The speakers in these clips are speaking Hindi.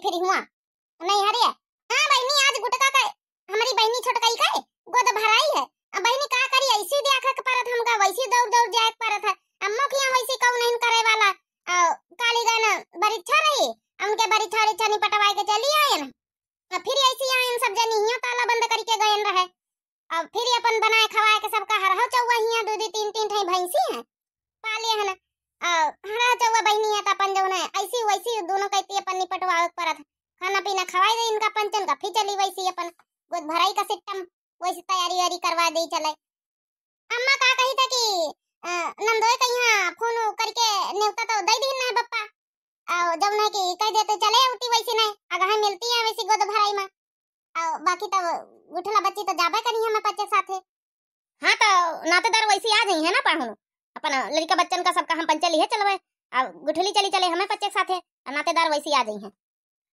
घूमी फिरी हुआ नहीं हरे हां बहनी आज गुटका का हमारी बहनी छोटकाई का गोद भराई है अब बहनी का करी ऐसी देखा के हम का वैसी दौड़ दौड़ जाए पारत है अम्मा के यहां वैसे कौन नहीं करे वाला आ काली गाना बरीक्षा रही उनके बरीक्षा रिक्षा नहीं पटवाई के चली आए ना फिर ऐसी आए सब जनी हिया ताला बंद करके गए रहे अब फिर अपन बनाए खवाए के सबका हरहु चौवा हिया दूधी तीन तीन ठई भैंसी है पाले है ना हरा चौवा बहनी है तो अपन जो है ऐसी वैसी दोनों कहती अपन निपटवा पर खाना पीना खवाई दे इनका पंचन का फिर चली वैसी अपन गोद भराई का सिस्टम वैसी तैयारी वारी करवा दे चले अम्मा का कही था कि नंदोए कहीं हां फोन करके नेवता तो दे दिन ना पप्पा और जब ना कि कह देते तो चले उठी वैसी नहीं अगर हम मिलती है वैसी गोद भराई में और बाकी तो गुठला बच्ची तो जाबे करी हम बच्चे साथे हां तो नातेदार वैसी आ जाई है ना पाहुन अपन लड़का बच्चन का सबका हम पंचली है चलवे अब गुठली चली चले हमें पच्चे साथ है नातेदार वैसी आ गई है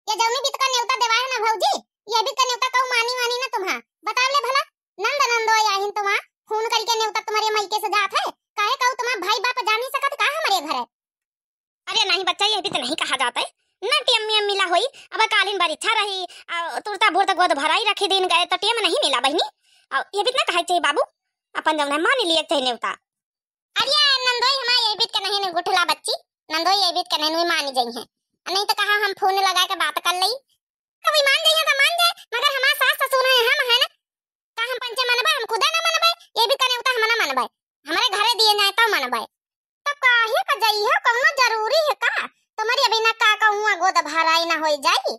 ये जमी भी तो न्योता देवा है ना भौजी ये भी तो न्योता कहू मानी मानी ना तुम्हारा बता ले भला नंद नंदो याहिन तुम्हारा खून करके न्योता तुम्हारे मायके से जात है काहे कहू तुम्हारा भाई बाप जान जानी सकत का हमारे घर है अरे नहीं बच्चा ये भी तो नहीं कहा जाता है ना टेम में मिला हुई अब कालीन बार इच्छा रही तुरता भोर गोद भराई रखी दिन गए तो टेम नहीं मिला बहनी और ये भी तो ना कहे चाहिए बाबू अपन जब मान लिए चाहिए नेवता अरे नंदोई हमारे ये बीत के नहीं ने गुठला बच्ची नंदोई ये बीत के नहीं मानी जाई है नहीं तो कहा हम फोन लगा के बात कर लई कभी मान जाई तो मान जाए मगर सास ससुर है हम है ना का हम पंचे मनबा हम खुदा ना मनबा ये भी कने उता हम ना मनबा हमारे घरे दिए जाए तो मनबा तो काहे का जाई जरूरी है का तुम्हारी अभी ना का गोद भराई ना होई जाई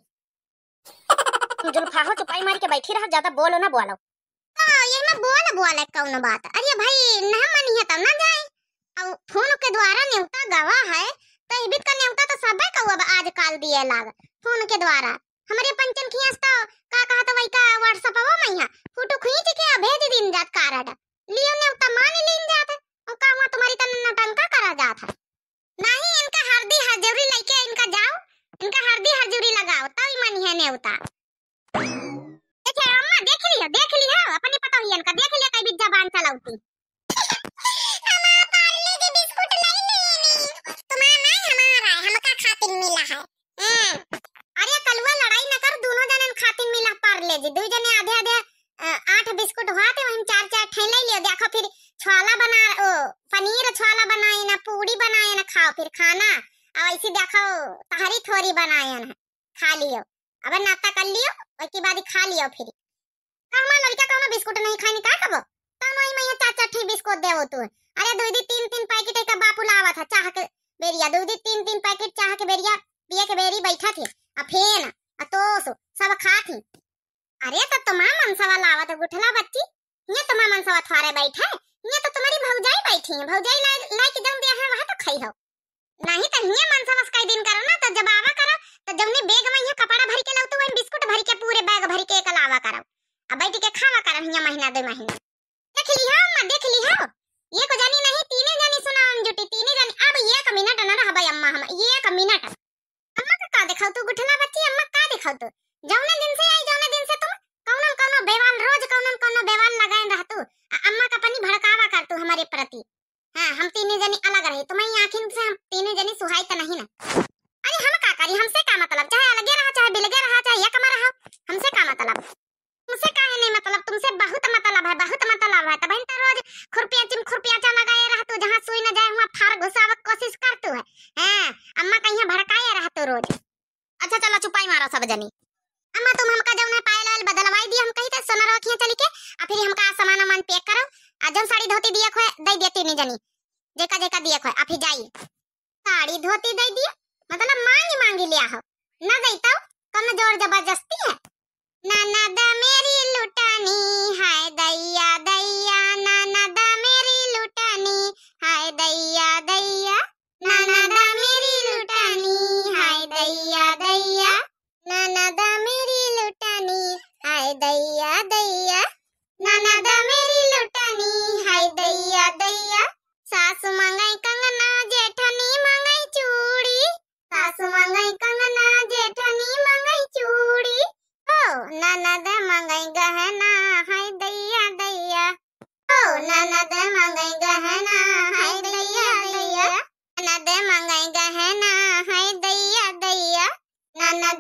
चुपाई मार के बैठी रह ज्यादा बोलो ना बोलो का हाँ, ये में बोल बोले कौन बात अरे भाई ना मन है तब तो ना जाए और फोन के द्वारा नेवता गवा है तो इबित का नेवता तो सब का अब आज काल दिए लाग फोन के द्वारा हमारे पंचन खियास तो का कहा तो वही का व्हाट्सएप आवो मैया फोटो खींच के भेज दिन जात कारड लियो नेवता मान लीन जात और का हुआ तुम्हारी तन तो नटंका करा जात है नहीं इनका हरदी हजूरी लेके इनका जाओ इनका हरदी हजूरी लगाओ तब तो ही मन है नेवता जी दू जने आधे आधे आठ बिस्कुट होते वहीं चार चार ठेले ले लियो देखो फिर छोला बना ओ पनीर छोला बनाए ना पूरी बनाए ना खाओ फिर खाना अब ऐसी देखो तहरी थोरी बनाए ना खा लियो अब नाता कर लियो उसके बाद खा लियो फिर कहमा लड़का कहमा बिस्कुट नहीं खाई का कबो तमाई मैं चार चार ठे बिस्कुट देवो तू अरे दो दी तीन तीन पैकेट का बापू लावा था चाह के बेरिया दो दी तीन तीन पैकेट चाह के बेरिया पिए के बेरी बैठा थी अब फेन अतोस सब खा थी अरे तो तुम्हारा मनसा वाला आवत गुठला बच्ची ये तुम्हारा वाला थारे बैठे ये तो तुम्हारी भौजाई बैठी है भौजाई ला, लाई के जम दिया है वहां तो खाई हो नहीं तो ये मनसा मनसवा कई दिन करो ना तो जब आवा करो तो जमने बैग में ये कपड़ा भर के लाओ तो बिस्कुट भर के पूरे बैग भर के एक लावा करो अब बैठ के खावा करो ये महीना दो महीना दई दिया तीन जनी जेका जेका दिया खोए अभी जाई साड़ी धोती दई दिया मतलब मांग ही मांगी लिया हो ना देता कम जोर जबरदस्ती है ना ना दा मेरी लुटा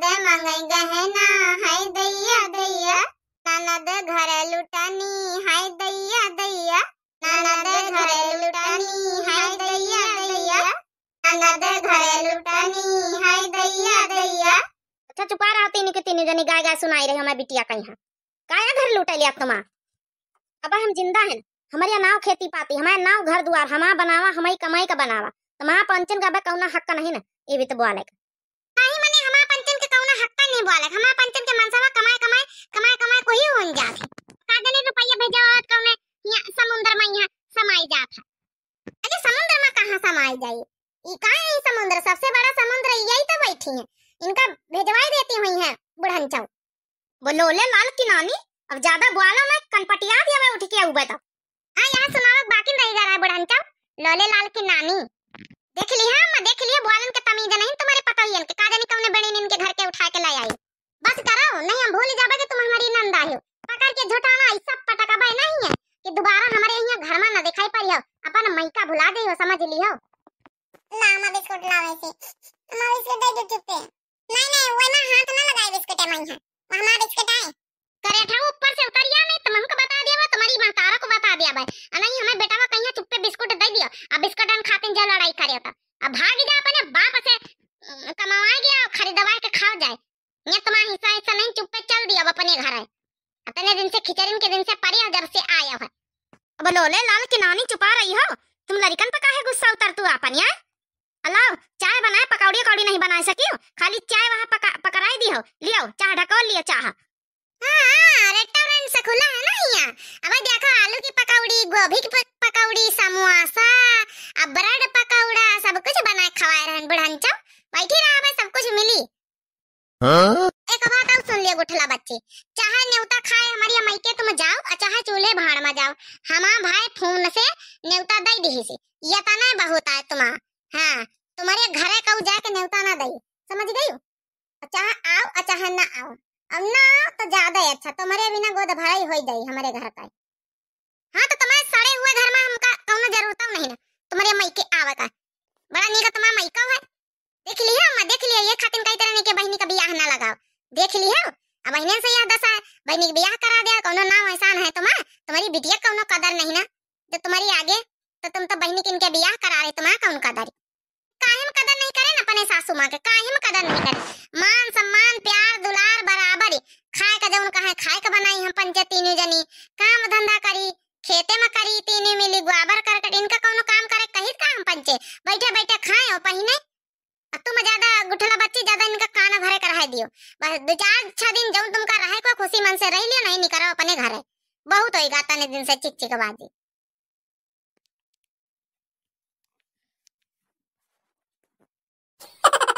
रुपए है ना हाय दैया दैया ननद घरे लुटानी हाय दैया दैया ननद घरे लुटानी हाय दैया दैया ननद घरे लुटानी हाय दैया दैया अच्छा चुपा रहा तीन के तीन जने गाय गाय सुनाई रही हमारी बिटिया का यहाँ काया घर लुटा लिया तुमा अब हम जिंदा हैं हमारे नाव खेती पाती हमारे नाव घर द्वार हमारा बनावा हमारी कमाई का बनावा तुम्हारा तो पंचन का कौना हक का नहीं ना ये भी तो बोला नहीं मने हमारे बोलक हमार पंचन के मन मनसवा कमाए कमाए कमाए कमाए कोई होन जात कादने रुपया भेजा और कौने यहां समुंदर में यहां समाई जात है अरे समुंदर में कहां समाई जाई ई का है समुंदर सबसे बड़ा समुंदर यही तो बैठी है इनका भेजवाई देती हुई है बुढ़न चाऊ बोलोले लाल की नानी अब ज्यादा बोला मैं कनपटिया दिया मैं उठ के आऊं तो हां यहां सुनावत बाकी रह जा रहा है बुढ़न चाऊ लोले लाल की नानी देख लिया हाँ, मैं देख लिया बोलन के तमीज नहीं तुम्हारे पता ही है इनके काजनी ने बड़े इनके घर के उठा के लाई आई बस करो नहीं हम भूल जाबे कि तुम हमारी नंदा हो पकड़ के झुटाना ई सब भाई नहीं है कि दोबारा हमारे यहां घर में ना दिखाई पड़ियो अपन मैका भुला गई हो समझ लियो ना हम बिस्कुट लावे से हम बिस्कुट दे दो चुप नहीं नहीं वो ना हाथ ना लगाए बिस्कुट है मैं हां हमारा बिस्कुट है करे था ऊपर से उतरिया नहीं तुम हमको बता दिया तुम्हारी मां तारा को बता दिया भाई और नहीं हमें बेटा का कहीं चुप बिस्कुट दे दियो अब बिस्कुट अन खाते जा लड़ाई करे था तो। अब भाग जा अपने बाप से कमावा गया खरीदवा के खा जाए ये तुम्हारा तो हिस्सा हिस्सा नहीं चुप चल दिया अपने घर है अपने दिन से खिचड़ी के दिन से पड़ी और जब से आया है अब लोले लाल की नानी चुपा रही हो तुम लड़कन पर काहे गुस्सा उतर तू अपन यार अलाव चाय बनाए पकौड़ी कौड़ी नहीं बना सकी खाली चाय वहां पका, पकड़ाई दी हो लियो चाह ढको लियो चाह रेस्टोरेंट हाँ, हाँ, से खुला है ना यहाँ अब देखो आलू की पकौड़ी गोभी की पकौड़ी समोसा अब ब्रेड पकौड़ा सब कुछ बनाए खवाए रहन बुढ़ान चौ बैठी हाँ? एक बात और सुन लियो गुठला बच्चे चाहे नेवता खाए हमारी के तुम जाओ चाहे चूल्हे भाड़ में जाओ हमा भाई फोन से नेवता दई दी से ये तना बहुत आए तुम हाँ तुम्हारे घर है कहू जाके नेवता ना दई समझ गई अच्छा आओ चाहे ना आओ अब ना तो ज्यादा ही अच्छा तुम्हारे बिना गोद भरा हो जाई हमारे घर का हाँ तो तुम्हारे सड़े हुए घर में हमका कौन जरूरत नहीं ना तुम्हारे मई के आवत है बड़ा नीका तुम्हारा मई का है देख लिया अम्मा देख लिया ये खातिन कई तरह बहनी का बियाह ना लगाओ देख ली हो अब बहने से यह दशा बहनी का बियाह करा दिया कोनो नाम एहसान है तुम्हारा तुम्हारी बिटिया कोनो कदर नहीं ना जो तुम्हारी आगे तो तुम तो बहनी के इनके बियाह करा रहे तुम्हारा कौन कदर काहे में कदर नहीं करे ना अपने सासू माँ के काहे में कदर नहीं करे रह दियो बस दो चार छह दिन जब तुम का रहे को खुशी मन से रह लियो नहीं निकरो अपने घर है बहुत होई गाता तने दिन से चिक चिक बाजी